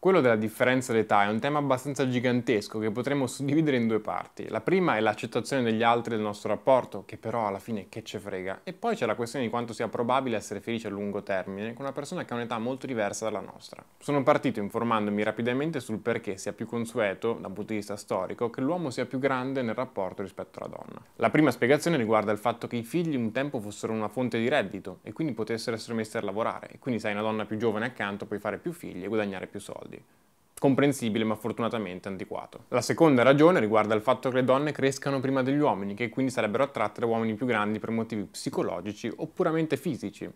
Quello della differenza d'età è un tema abbastanza gigantesco che potremmo suddividere in due parti. La prima è l'accettazione degli altri del nostro rapporto, che però alla fine che ce frega. E poi c'è la questione di quanto sia probabile essere felice a lungo termine con una persona che ha un'età molto diversa dalla nostra. Sono partito informandomi rapidamente sul perché sia più consueto, dal punto di vista storico, che l'uomo sia più grande nel rapporto rispetto alla donna. La prima spiegazione riguarda il fatto che i figli un tempo fossero una fonte di reddito e quindi potessero essere messi a lavorare. E quindi se hai una donna più giovane accanto puoi fare più figli e guadagnare più soldi soldi. Comprensibile ma fortunatamente antiquato. La seconda ragione riguarda il fatto che le donne crescano prima degli uomini, che quindi sarebbero attratte da uomini più grandi per motivi psicologici o puramente fisici.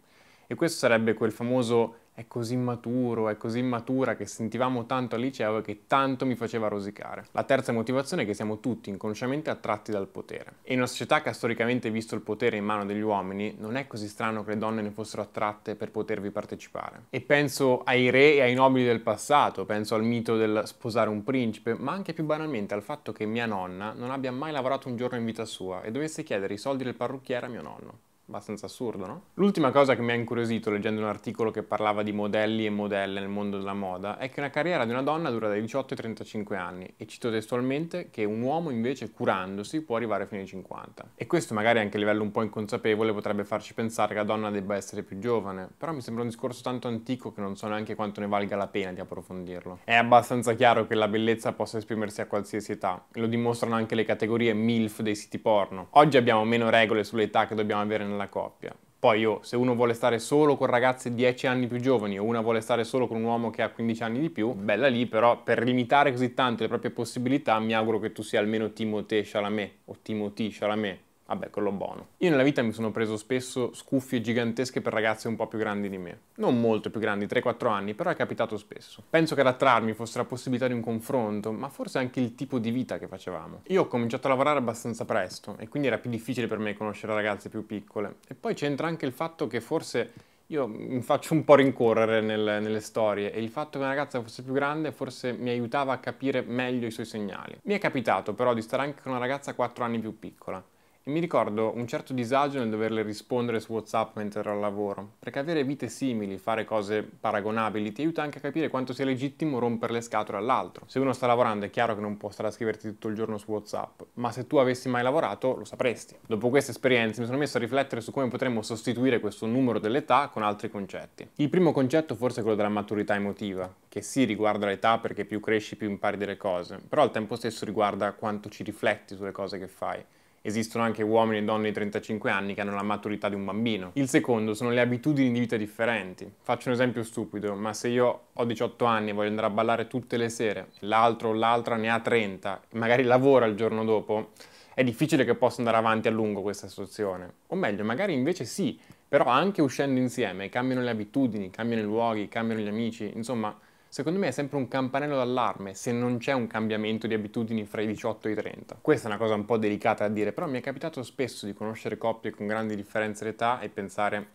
E questo sarebbe quel famoso è così maturo, è così matura che sentivamo tanto al liceo e che tanto mi faceva rosicare. La terza motivazione è che siamo tutti inconsciamente attratti dal potere. E in una società che ha storicamente visto il potere in mano degli uomini, non è così strano che le donne ne fossero attratte per potervi partecipare. E penso ai re e ai nobili del passato, penso al mito del sposare un principe, ma anche più banalmente al fatto che mia nonna non abbia mai lavorato un giorno in vita sua e dovesse chiedere i soldi del parrucchiere a mio nonno abbastanza assurdo, no? L'ultima cosa che mi ha incuriosito leggendo un articolo che parlava di modelli e modelle nel mondo della moda è che una carriera di una donna dura dai 18 ai 35 anni e cito testualmente che un uomo invece curandosi può arrivare fino ai 50. E questo magari anche a livello un po' inconsapevole potrebbe farci pensare che la donna debba essere più giovane, però mi sembra un discorso tanto antico che non so neanche quanto ne valga la pena di approfondirlo. È abbastanza chiaro che la bellezza possa esprimersi a qualsiasi età, e lo dimostrano anche le categorie MILF dei siti porno. Oggi abbiamo meno regole sull'età che dobbiamo avere nella una coppia. Poi io, se uno vuole stare solo con ragazze 10 anni più giovani o una vuole stare solo con un uomo che ha 15 anni di più, bella lì, però per limitare così tanto le proprie possibilità mi auguro che tu sia almeno Timothée Chalamet o Timothée Chalamet, Vabbè, quello buono. Io nella vita mi sono preso spesso scuffie gigantesche per ragazze un po' più grandi di me. Non molto più grandi, 3-4 anni, però è capitato spesso. Penso che ad attrarmi fosse la possibilità di un confronto, ma forse anche il tipo di vita che facevamo. Io ho cominciato a lavorare abbastanza presto e quindi era più difficile per me conoscere ragazze più piccole. E poi c'entra anche il fatto che forse io mi faccio un po' rincorrere nel, nelle storie e il fatto che una ragazza fosse più grande forse mi aiutava a capire meglio i suoi segnali. Mi è capitato però di stare anche con una ragazza 4 anni più piccola e mi ricordo un certo disagio nel doverle rispondere su WhatsApp mentre ero al lavoro, perché avere vite simili, fare cose paragonabili, ti aiuta anche a capire quanto sia legittimo rompere le scatole all'altro. Se uno sta lavorando è chiaro che non può stare a scriverti tutto il giorno su WhatsApp, ma se tu avessi mai lavorato lo sapresti. Dopo queste esperienze mi sono messo a riflettere su come potremmo sostituire questo numero dell'età con altri concetti. Il primo concetto forse è quello della maturità emotiva, che sì riguarda l'età perché più cresci più impari delle cose, però al tempo stesso riguarda quanto ci rifletti sulle cose che fai Esistono anche uomini e donne di 35 anni che hanno la maturità di un bambino. Il secondo sono le abitudini di vita differenti. Faccio un esempio stupido, ma se io ho 18 anni e voglio andare a ballare tutte le sere, l'altro o l'altra ne ha 30, magari lavora il giorno dopo, è difficile che possa andare avanti a lungo questa situazione. O meglio, magari invece sì, però anche uscendo insieme cambiano le abitudini, cambiano i luoghi, cambiano gli amici, insomma secondo me è sempre un campanello d'allarme se non c'è un cambiamento di abitudini fra i 18 e i 30. Questa è una cosa un po' delicata da dire, però mi è capitato spesso di conoscere coppie con grandi differenze d'età e pensare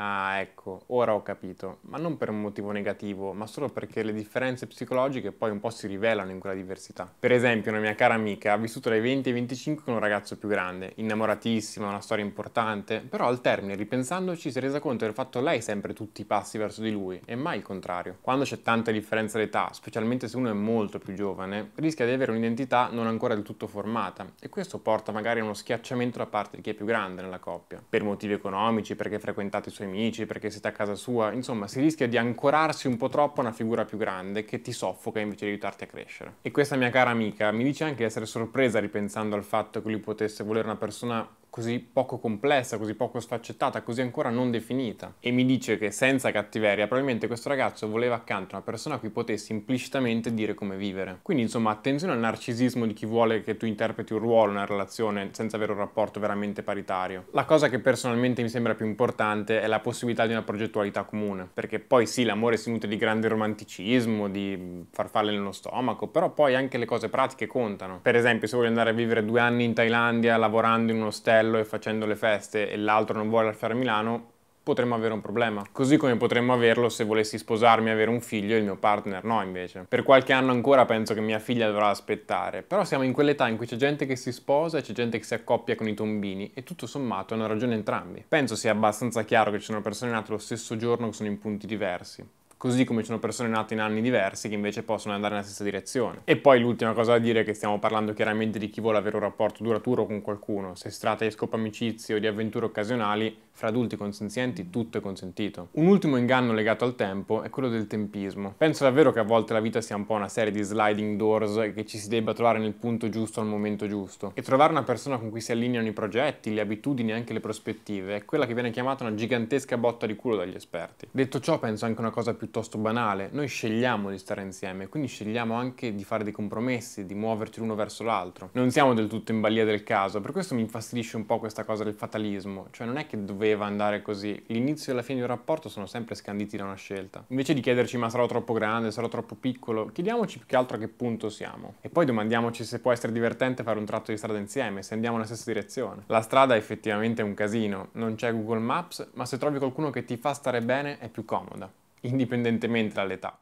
Ah, ecco, ora ho capito, ma non per un motivo negativo, ma solo perché le differenze psicologiche poi un po' si rivelano in quella diversità. Per esempio, una mia cara amica ha vissuto dai 20 ai 25 con un ragazzo più grande, innamoratissima, una storia importante, però al termine, ripensandoci, si è resa conto del fatto che lei sempre tutti i passi verso di lui e mai il contrario. Quando c'è tanta differenza d'età, specialmente se uno è molto più giovane, rischia di avere un'identità non ancora del tutto formata e questo porta magari a uno schiacciamento da parte di chi è più grande nella coppia, per motivi economici, perché frequentate i suoi amici, perché siete a casa sua, insomma si rischia di ancorarsi un po' troppo a una figura più grande che ti soffoca invece di aiutarti a crescere. E questa mia cara amica mi dice anche di essere sorpresa ripensando al fatto che lui potesse volere una persona così poco complessa, così poco sfaccettata, così ancora non definita. E mi dice che senza cattiveria probabilmente questo ragazzo voleva accanto una persona a cui potesse implicitamente dire come vivere. Quindi insomma attenzione al narcisismo di chi vuole che tu interpreti un ruolo, una relazione, senza avere un rapporto veramente paritario. La cosa che personalmente mi sembra più importante è la possibilità di una progettualità comune, perché poi sì l'amore si nutre di grande romanticismo, di farfalle nello stomaco, però poi anche le cose pratiche contano. Per esempio se voglio andare a vivere due anni in Thailandia lavorando in un ostello, Castello e facendo le feste e l'altro non vuole lasciare Milano, potremmo avere un problema. Così come potremmo averlo se volessi sposarmi e avere un figlio e il mio partner no invece. Per qualche anno ancora penso che mia figlia dovrà aspettare, però siamo in quell'età in cui c'è gente che si sposa e c'è gente che si accoppia con i tombini e tutto sommato hanno ragione entrambi. Penso sia abbastanza chiaro che ci sono persone nate lo stesso giorno che sono in punti diversi così come ci sono persone nate in anni diversi che invece possono andare nella stessa direzione. E poi l'ultima cosa da dire è che stiamo parlando chiaramente di chi vuole avere un rapporto duraturo con qualcuno, se si tratta di scopo amicizie o di avventure occasionali, fra adulti consenzienti tutto è consentito. Un ultimo inganno legato al tempo è quello del tempismo. Penso davvero che a volte la vita sia un po' una serie di sliding doors e che ci si debba trovare nel punto giusto al momento giusto. E trovare una persona con cui si allineano i progetti, le abitudini e anche le prospettive è quella che viene chiamata una gigantesca botta di culo dagli esperti. Detto ciò penso anche una cosa piuttosto banale, noi scegliamo di stare insieme, quindi scegliamo anche di fare dei compromessi, di muoverci l'uno verso l'altro. Non siamo del tutto in balia del caso, per questo mi infastidisce un po' questa cosa del fatalismo, cioè non è che dovete doveva andare così. L'inizio e la fine di un rapporto sono sempre scanditi da una scelta. Invece di chiederci ma sarò troppo grande, sarò troppo piccolo, chiediamoci più che altro a che punto siamo. E poi domandiamoci se può essere divertente fare un tratto di strada insieme, se andiamo nella stessa direzione. La strada è effettivamente un casino, non c'è Google Maps, ma se trovi qualcuno che ti fa stare bene è più comoda, indipendentemente dall'età.